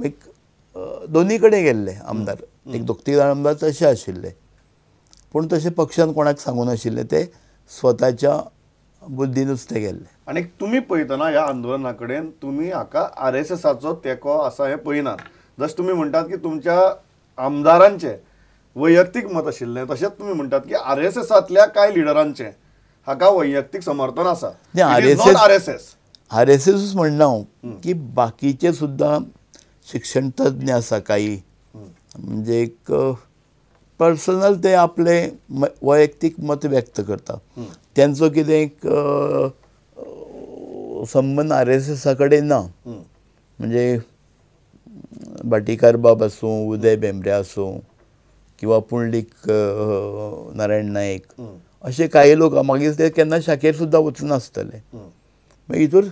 दोनी कडेन गेल्ले आमदार एक दोग तीग आमदार तसे आशिल्ले पूण तशें पक्षान कोणाक सांगू नाशिल्ले ते स्वताच्या बुद्दीनूच ते गेल्ले आनी तुमी पळयतना ह्या आंदोलना कडेन तुमी हाका आर एस एसाचो तेको आसा हें पळयनात जशें तुमी म्हणटात की तुमच्या आमदारांचे वैयक्तीक मत आशिल्लें तशेंच तुमी म्हणटात की आर एस एसांतल्या कांय लिडरांचे हाका वैयक्तीक समर्थन आसा R S S R S S म्हणना हांव की बाकीचे सुद्दां शिक्षणतज्ज्ञ असा काही म्हणजे एक पर्सनल ते आपले वैयक्तिक मत व्यक्त करतात त्यांचो किती एक संबंध आर एस एसाकडे ना म्हणजे भाटीकार बाब आसूं उदय बेंबरे आसूं किंवा पुंडलीक नारायण नाईक असे काही लोक मागीर ते केन्ना शाखेर सुद्दां वचनासतले मागीर हितूर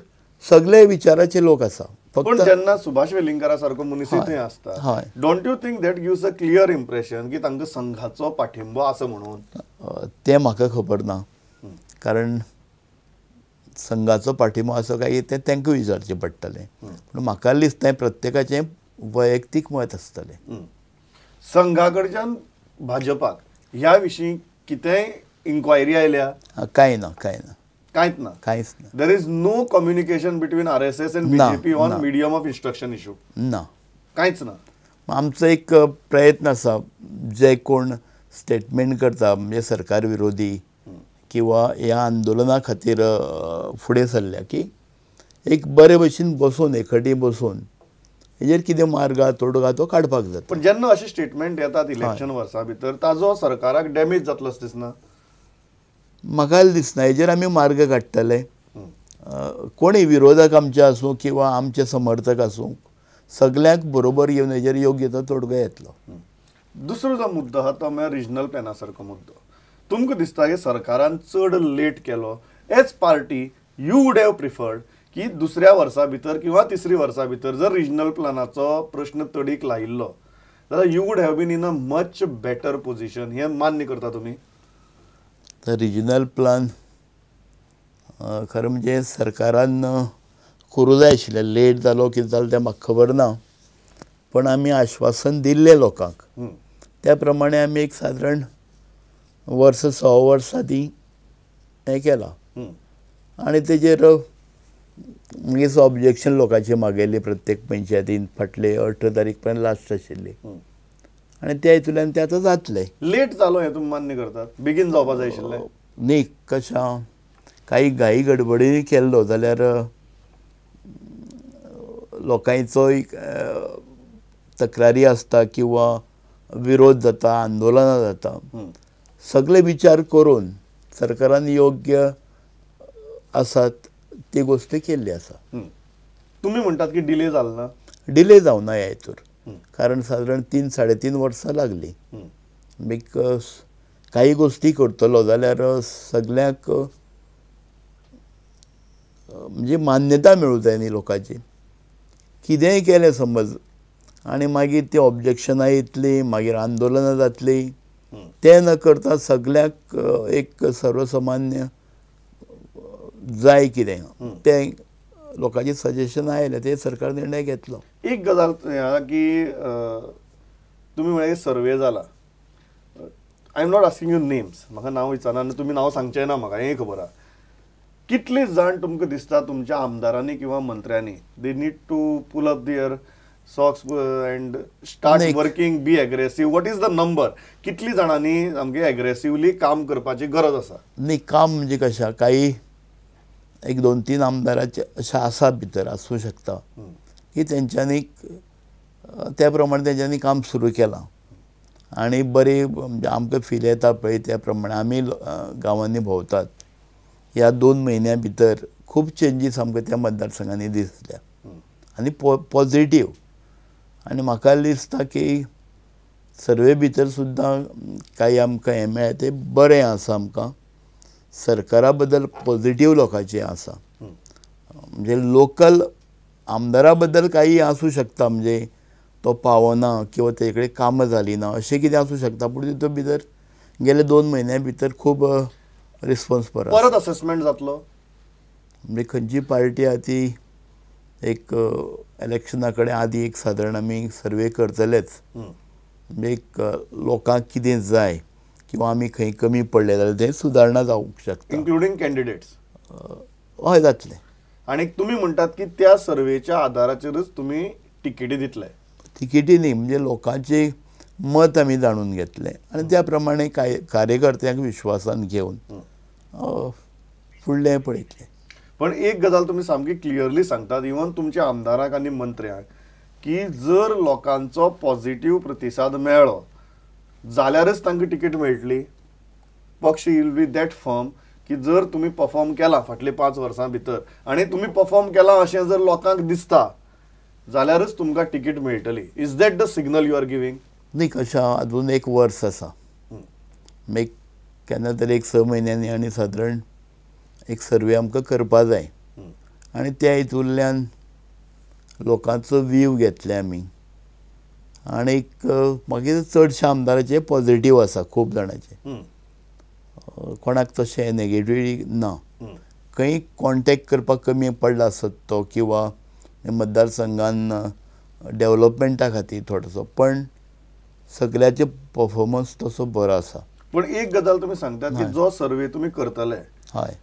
सगळे विचाराचे लोक असा पण जेन्ना सुभाष वेलिंगकारा सारको मनीसय थंय don't you think that gives a clear impression की तांकां संघाचो पाठिंबो आसा म्हणून ते मला खबर ना कारण संघाचो पाठिंबो आसा काय तें तांकां विचारचें पडटलें पूण म्हाका दिसता प्रत्येकाचे वैयक्तिक मत आसतलें संघा भाजपात भाजपाक ह्या विशीं कितेंय इन्क्वायरी आयल्या काय ना काय ना काहीच ना काहीच ना there is no communication between R S S and BJP on medium of instruction issue ना कांयच ना आमचो एक प्रयत्न आसा जे कोण स्टेटमेंट करता म्हणजे सरकार विरोधी किंवा या आंदोलना खातीर फुडें सरल्या की एक बरे भशेन बसून एकटी बसून हेजेर कितें मार्ग तोडगा तो काडपाक जाता पूण जेन्ना अशें स्टेटमेंट येतात इलेक्शन वर्सा भितर ताजो सरकाराक डॅमेज जातलो दिसना म्हाका दिसना हेजेर आमी मार्ग काडटले कोणी विरोधक आमचे आसूं किंवा आमचे समर्थक आसूं सगळ्यांक बरोबर येवन हेजेर योग्य तो तोडगो येतलो दुसरो जो मुद्दो आहा तो म्हळ्यार रिजनल प्लॅना सारको मुद्दो तुमकां दिसता की सरकारान चड लेट केलो as party you would have preferred की दुसऱ्या वर्सा भितर किंवा तिसरी वर्सा भितर जर रिजनल प्लानाचो प्रश्न तडीक लायिल्लो जाल्यार you would have been in a much better position हें मान्य करता तुमी तर रिजनल प्लान खरं म्हणजे सरकारान करूं जाय आशिल्लें लेट जालो कितें जालो तें म्हाका खबर ना पण आमी आश्वासन दिल्लें लोकांक त्या प्रमाणे आमी एक सादारण वर्स स वर्स आदीं हें केलां आनी तेजेर मागीर ऑब्जेक्शन लोकांचें मागयलें प्रत्येक पंचायतीन फाटले अठरा तारीख पर्यंत लास्ट आशिल्ली आणि त्या हितुल्यान ते आतां जातलें लेट जालो हे तुम्ही मान्य करतात बेगीन जावपा जाय आशिल्लें न्ही कशें काही घाई गडबडी केल्लो जाल्यार लोकांचोय तक्रारी असता किंवा विरोध जाता आंदोलनां जाता सगळे विचार करून सरकारान योग्य आसात ती गोष्टी केली असा तुम्ही म्हणतात की डिले झालं ना डिले जावना ह्या हितूर कारण साधारण तीन साडेतीन वर्सां लागली बिकॉज काही गोष्टी करतलो जाल्यार सगळ्याक म्हणजे मान्यता मेळूं जाय न्ही लोकांची कितेंय केलें समज आनी मागीर ती ऑब्जेक्शनां येतलीं मागीर आंदोलनां जातलीं तें न करता सगळ्याक एक सर्वसामान्य जाय कितें तें लोकांची सजेशन आयले ते सरकार निर्णय घेतलो एक गजाल की तुम्ही म्हणजे सर्वे झाला I am not asking you names म्हाका नाव विचारना आनी तुमी नाव सांगचें ना म्हाका हें खबर आहा कितले जाण तुमकां दिसता तुमच्या आमदारांनी किंवा मंत्र्यांनी they need to pull up their socks and start working be aggressive what is the number कितली जाणांनी सामकें एग्रेसिवली काम करपाची गरज आसा न्ही काम म्हणजे कशा काही एक दोन तीन आमदाराचे अशा आसा भितर आसूं शकता की तेंच्यांनी त्या प्रमाणे तेंच्यांनी काम सुरू केलां बरे म्हणजे आमकां फील येता पळय त्या प्रमाणे आम्ही गांवांनी भोंवतात ह्या दोन म्हयन्या भितर खूब चेंजीस आमकां त्या मतदारसंघांनी दिसल्या आनी पॉ पॉजिटीव आनी म्हाका दिसता की सर्वे भितर सुद्दां काही आमकां हें मेळ्ळें तें बरें आसा आमकां सरकारा बद्दल पॉझिटिव्ह लोकांचे आसा म्हणजे लोकल आमदारा बद्दल काही असू शकता म्हणजे तो पावना किंवा ते कडेन झाली ना असे कितें असू शकता पूण तिथं भितर गेले दोन महिन्या भितर खूप रिस्पॉन्स बरो परत असेसमेंट जातलो म्हणजे पार्टी आहा ती एक इलेक्शनाकडे आधी एक सादारण आमी सर्वे करतलेच म्हणजे एक लोकांक कितें जाय किंवा आम्ही खंय कमी पडले जाल्यार ते सुदारणा जावंक शकता इन्क्लुडींग कॅन्डिडेट्स हय जातले आनी तुमी म्हणटात की त्या सर्वेच्या आधाराचेरच तुमी तिकेटी दितले तिकेटी न्ही म्हणजे लोकांचे मत आम्ही जाणून घेतले आणि त्या प्रमाणे काय कार्यकर्त्यांक विश्वासान घेऊन फुडलें पळयतलें पण एक गजाल तुम्ही सामकी क्लियरली सांगतात इवन तुमच्या आमदाराक आनी मंत्र्यांक की जर लोकांचा पॉझिटिव्ह प्रतिसाद मेळ्ळो जाल्यारच तांकां तिकीट मेळटली पक्ष विल बी दॅट फर्म की जर तुमी परफॉर्म केला फाटले पांच वर्सां भितर आनी तुमी परफॉर्म केला अशें जर लोकांक दिसता जाल्यारच तुमकां तिकीट मेळटली is that the signal you are giving न्ही कशें अजून एक वर्स आसा मेक केन्ना तरी एक स म्हयन्यांनी आनी सादारण एक सर्वे आमकां करपा जाय आनी त्या हितूंतल्यान लोकांचो घेतले आमी आनीक मागीर चडशे आमदाराचे पॉझिटीव आसा खूब जाणांचे कोणाक तशें नेगेटिव्ह ना खंय कॉन्टेक्ट करपाक कमी पडला आसत तो किंवा मतदारसंघान डेवलॉपमेंटा खातीर थोडोसो पण सगळ्याचे पर्फोमन्स तसो बरो आसा पण एक गजाल तुम्ही सांगतात की जो सर्वे तुम्ही करतले हय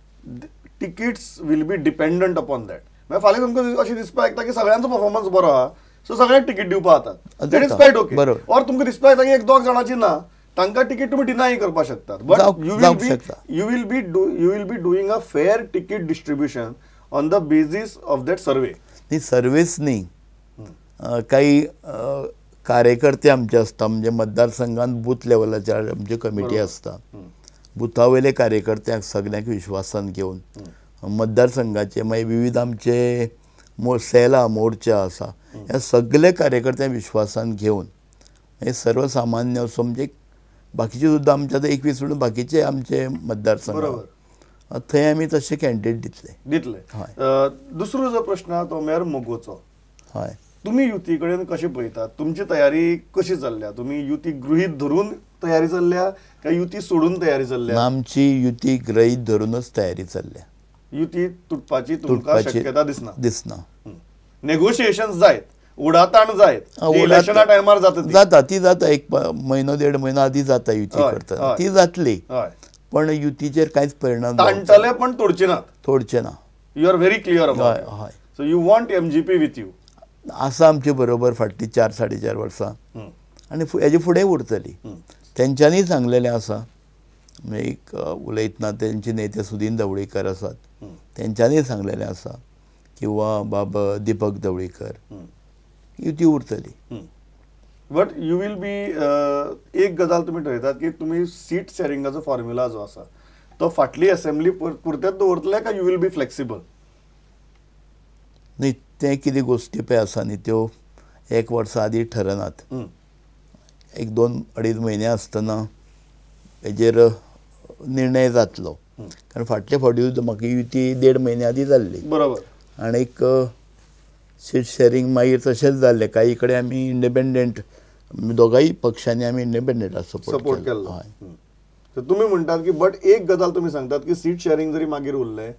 tickets will be dependent upon that फाल्यां तुमकां अशें दिसपाक येता की सगळ्यांचो पर्फोमन्स बरो आहा सो सगळ्याक तिकीट दिवपा जाता रिस्पेक्ट ओके और तुमकां डिस्प्ले जागी एक दोग जाणांची ना तांकां तिकीट तुमी डिनाय करपाक शकतात but you will be you will be you will be doing a fair ticket distribution on the basis of that survey ती सर्वेसनी काही कार्यकर्ते आमचे असतात म्हणजे मतदारसंघात बूथ लेवलाच्या आमचे कमिटी असता बुथा कार्यकर्ते कार्यकर्त्यांक सगळ्यांक विश्वासान घेवन मतदारसंघाचे मागीर म्हणजे विविध आमचे मो सेला मोर्चा असा या सगळे कार्यकर्ते विश्वासान घेऊन हे सर्वसामान्य असो म्हणजे बाकीचे सुद्धा आमचे आतां एकवीस म्हणून बाकीचे आमचे मतदारसंघ थंय आम्ही तसे कॅन्डिडेट दितले दितले दुसरो जो प्रश्न तो म्हळ्यार मोगोचो हय तुमी युती कडेन कशी पळयतात तुमची तयारी कशी चल्ल्या तुमी युती गृहीत धरून तयारी चल्ल्या काय युती सोडून तयारी चल्ल्या आमची युती गृहीत धरूनच तयारी चल्ल्या युती तुटपाची तुमका शक्यता दिसना दिसना नेगोशिएशन जायत उडाताण जायत इलेक्शना टायमार जाता जाता ती जाता एक महिनो देड महिनो आधी जाता युती करता ती जातली पण युतीचेर कांयच परिणाम तांटले पण तोडचे ना तोडचे ना you are very clear about so you want em with you आसा आमचे बरोबर फाटली चार साडे चार वर्सां आनी हेजे फुडें उरतली तेंच्यांनी सांगलेलें आसा एक उलयतना तेंचे नेते सुदीन ढवळीकर आसात तेंच्यांनी सांगलेलें आसा किंवां बाबा दिपक ढवळीकर युती उरतली बट यू विल बी एक गजाल तुम्ही ठरयतात की तुम्ही सीट शेअरिंगाचो फॉर्म्युला जो असा तो फाटली असेंब्ली पुरतेच दवरतले का यू विल बी फ्लेक्सिबल नाही ते कितें गोश्टी पे असा न्ही त्यो एक वर्सा आधी ठरनात एक दोन अडीच महिने असताना हेजेर निर्णय जातलो कारण फाटले फावटी म्हाका युती देड म्हयने आधी जाल्ली बरोबर आनीक सीट शेअरिंग मागीर तशेंच जाल्लें काही कडेन आमी इंडिपेंडंट दोगांय पक्षांनी आमी इंडिपेंडंटाक सपोर्ट केलो हय तर तुम्ही म्हणतात की बट एक गजाल तुम्ही सांगतात की सीट शेअरिंग जरी मागीर उरलें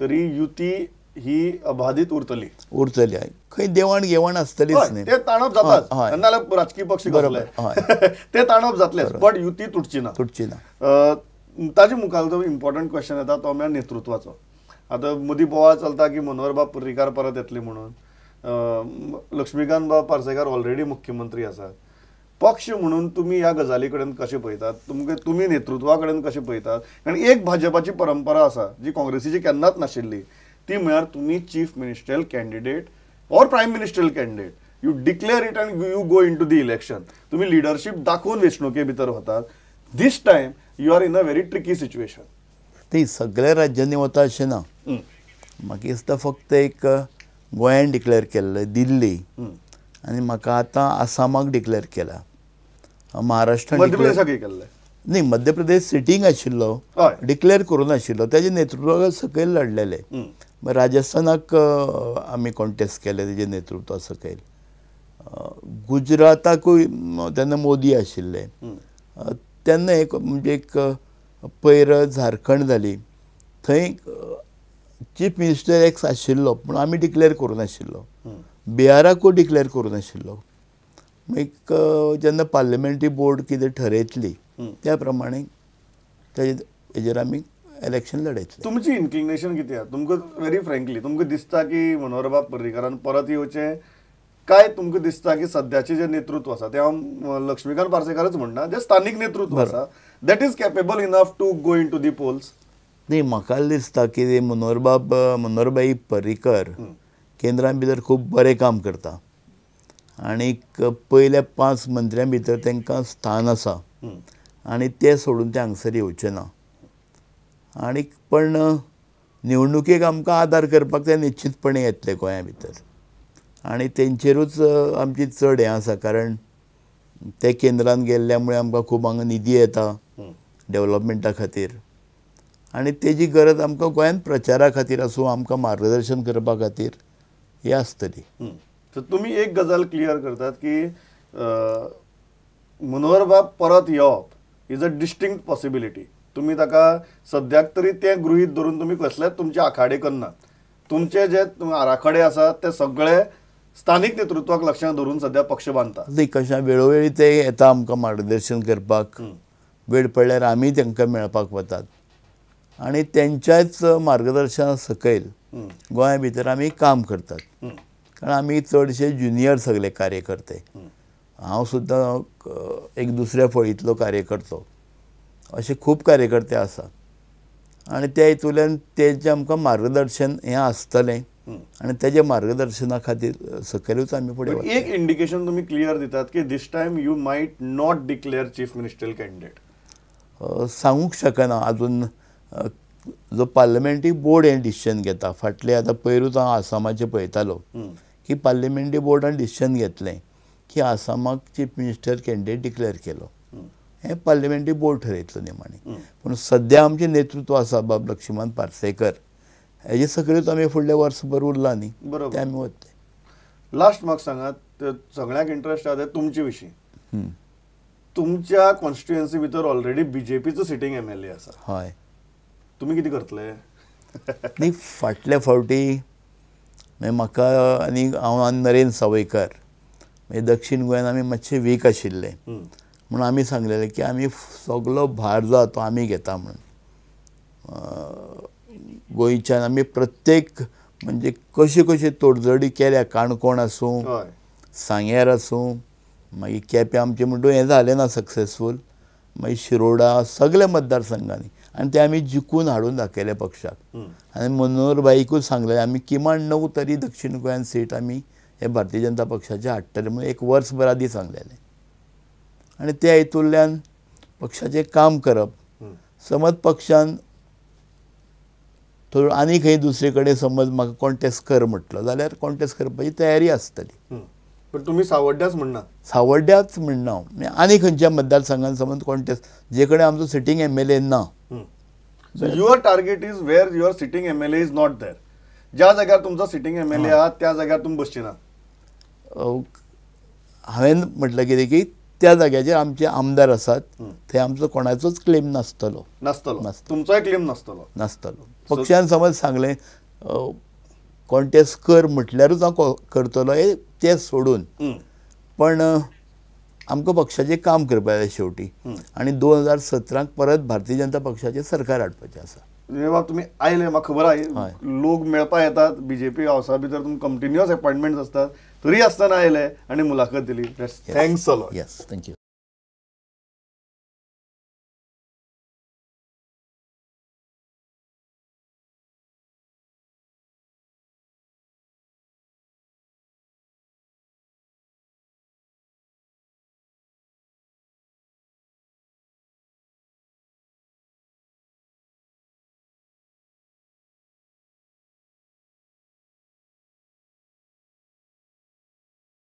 तरी युती ही अबाधित उरतली उरतली आहे खंय देवाण घेवाण आसतलीच न्ही ते ताणप जातात नाल्यार राजकीय पक्ष ते ताणप जातलेच बट युती तुटची ना तुटची ना ताजे मुखार जो इम्पॉर्टंट क्वेश्चन येता तो म्हळ्यार नेतृत्वाचो आतां मदीं बोवाळ चलता की मनोहरबा पर्रीकार परत येतले म्हणून लक्ष्मीकांत बाब पार्सेकार ऑलरेडी मुख्यमंत्री आसात पक्ष म्हणून तुम्ही ह्या गजाली कडेन कशें पळयतात तुमकां तुमी नेतृत्वा कडेन कशें पळयतात कारण एक भाजपाची परंपरा आसा जी काँग्रेसीची केन्नाच नाशिल्ली ती म्हळ्यार तुमी chief ministerial candidate or prime ministerial candidate you declare it and you go into the election तुम्ही लिडरशीप दाखवून वेंचणुके भितर वतात this time you are in a very tricky situation ती सगळ्या राज्यांनी वता अशें ना म्हाका दिसता फक्त एक गोंयान डिक्लेर केल्लें दिल्ली आनी म्हाका आतां आसामाक डिक्लेर केला महाराष्ट्रान न्ही मध्य प्रदेश सिटींग आशिल्लो डिक्लेर करूंक नाशिल्लो तेजे नेतृत्व सकयल लढलेले राजस्थानाक आमी कॉन्टेस्ट केले तेजे नेतृत्व सकयल गुजराताकूय तेन्ना मोदी आशिल्ले त्यांना एक म्हणजे एक पैर झारखंड झाली थंय चीफ मिनिस्टर एक्स आशिल्लो पूण आमी डिक्लेर नाशिल्लो डिक्लेअर डिक्लेर नाशिल्लो एक जेन्ना पार्लमेंटरी बोर्ड कितें ठरयतली त्या प्रमाणे तेजे हेजेर आमी इलेक्शन लडयतले तुमची इन्क्लिनेशन आहे तुमकां व्हेरी फ्रँकली तुमकां दिसता की मनोहरबाब पर्रीकारान परत येवचें काय तुमकां दिसता की सध्याचे जे नेतृत्व आसा तें हांव लक्ष्मीकांत पार्सेकारच म्हणना जे स्थानीक नेतृत्व आसा that is capable enough to go into the polls न्ही म्हाका दिसता की मनोहरबाब मनोहरबाई पर्रीकर केंद्रां भितर खूब बरें काम करता आनीक पयल्या पांच मंत्र्यां भितर तांकां स्थान आसा आनी तें सोडून ते हांगसर येवचें ना आनीक पण निवडणुकेक आमकां आदार करपाक ते निश्चितपणे येतले गोंया भितर आणि तेंचेरूच आमची चड हें आसा कारण ते केंद्रान गेल्ल्या आमकां खूब हांगा निधी येता डेवलॉपमेंटा खातीर आनी तेजी गरज आमकां गोंयांत प्रचारा खातीर आसूं आमकां मार्गदर्शन करपा खातीर हें आसतली सो तुमी एक गजाल क्लियर करतात की मनोहर बाब परत येवप इज अ डिस्टिंग पॉसिबिलिटी तुमी ताका सद्याक तरी तें गृहीत धरून तुमी कसलेच तुमचे आखाडे करनात तुमचे जे आराखडे आसात ते सगळे स्थानिक नेतृत्वाक लक्षात धरून सध्या पक्ष बांधता ती कशा वेळोवेळी ते येतात आमकां मार्गदर्शन करपाक वेळ पडल्यार आम्ही तांकां मेळपाक वतात आणि त्यांच्याच मार्गदर्शना सकयल गोंया भितर आमी काम करतात कारण आमी चडशे ज्युनियर सगळे कार्यकर्ते हांव सुद्दां एक दुसऱ्या फळींतलो कार्यकर्तो असे खूब कार्यकर्ते आसात आणि त्या हितूंतल्यान तेजें आमकां मार्गदर्शन हें आसतलें आणि त्याच्या मार्गदर्शना खातीर आम्ही आमी फुडें एक इंडिकेशन तुम्ही क्लियर दितात की this time you might not declare chief minister candidate सांगूंक शकना अजून जो पार्लमेंटरी बोर्ड हे डिसिजन घेता फाटले आता पयरूच हांव आसामाचें पळयतालो की पार्लमेंटरी बोर्डान डिसिजन घेतले की आसामाक चीफ मिनिस्टर कॅन्डिडेट डिक्लेअर केलो हे पार्लमेंटरी बोर्ड ठरयतलो निमाणे पूण सध्या आमचे नेतृत्व आसा बाब लक्ष्मण पार्सेकर हे सकलीच आमी फुडले वर्सभर उरला न्ही बरोबर ते आमी वतले लास्ट म्हाका सांगात सगळ्यांक इंट्रस्ट आसा ते तुमचे विशीं तुमच्या कॉन्स्टिट्युएन्सी भितर ऑलरेडी बीजेपीचो सिटींग एम एल ए आसा हय तुमी कितें करतले न्ही फाटले फावटी म्हाका आनी हांव नरेंद्र सावयकार मागीर म्हणजे दक्षीण गोंयान आमी मातशे वीक आशिल्ले म्हणून आमी सांगलेले की आमी सगळो भार जो तो आमी घेता म्हणून गोंयच्यान आमी प्रत्येक म्हणजे कशी कशी तोडजडी केल्या काणकोण आसूं सांग्यार आसूं मागीर केपें आमचें म्हणटू हें जालें ना सक्सेसफूल मागीर शिरोडा सगल्या मतदारसंघांनी आनी ते आमी जिखून हाडून दाखयले पक्षाक आनी मनोहरबाईकूच सांगलें आमी किमान णव तरी दक्षिण गोंयांत सीट आमी हे भारतीय जनता पक्षाचे हाडटले म्हणून एक वर्सभर आदीं सांगलेलें आनी त्या हितूंतल्यान पक्षाचें काम करप समज पक्षान तर आणि काही दुसरे समज म्हाका कॉन्टेस्ट कर म्हटलं जाल्यार कॉन्टेस्ट करपाची तयारी आसतली पण तुम्ही सावड्ड्याच म्हणना सावड्ड्याच म्हणना आणि आनी खंयच्या मतदारसंघात समज कॉन्टेस्ट जे कडेन आमचो सिटींग एम एल ए ना your target is where your sitting M L A is not there ज्या जाग्यार तुमचा सिटिंग एम एल ए आहा त्या जाग्यार तुम्ही बसची ना हांवें म्हटलं कितें की त्या जाग्याचेर आमचे आमदार आसात थंय आमचो कोणाचोच क्लेम नासतलो नासतलो तुमचोय क्लेम नासतलो नासतलो पक्षान समज सांगलें कॉन्टेस्ट कर म्हटल्यारूच हांव करतलो हे सोडून पण आमकां पक्षाचें काम करपाक जाय शेवटी आनी दोन हजार सतराक परत भारतीय जनता पक्षाचे सरकार हाडपाचें आसा म्हणजे बाब तुमी आयले म्हाका खबर आहे लोक मेळपा येतात बीजेपी हावसा भितर तुमकां कंटिन्युअस अपॉइंटमेंट्स असतात तरी असताना आले आणि मुलाखत दिली thanks a lot yes thank you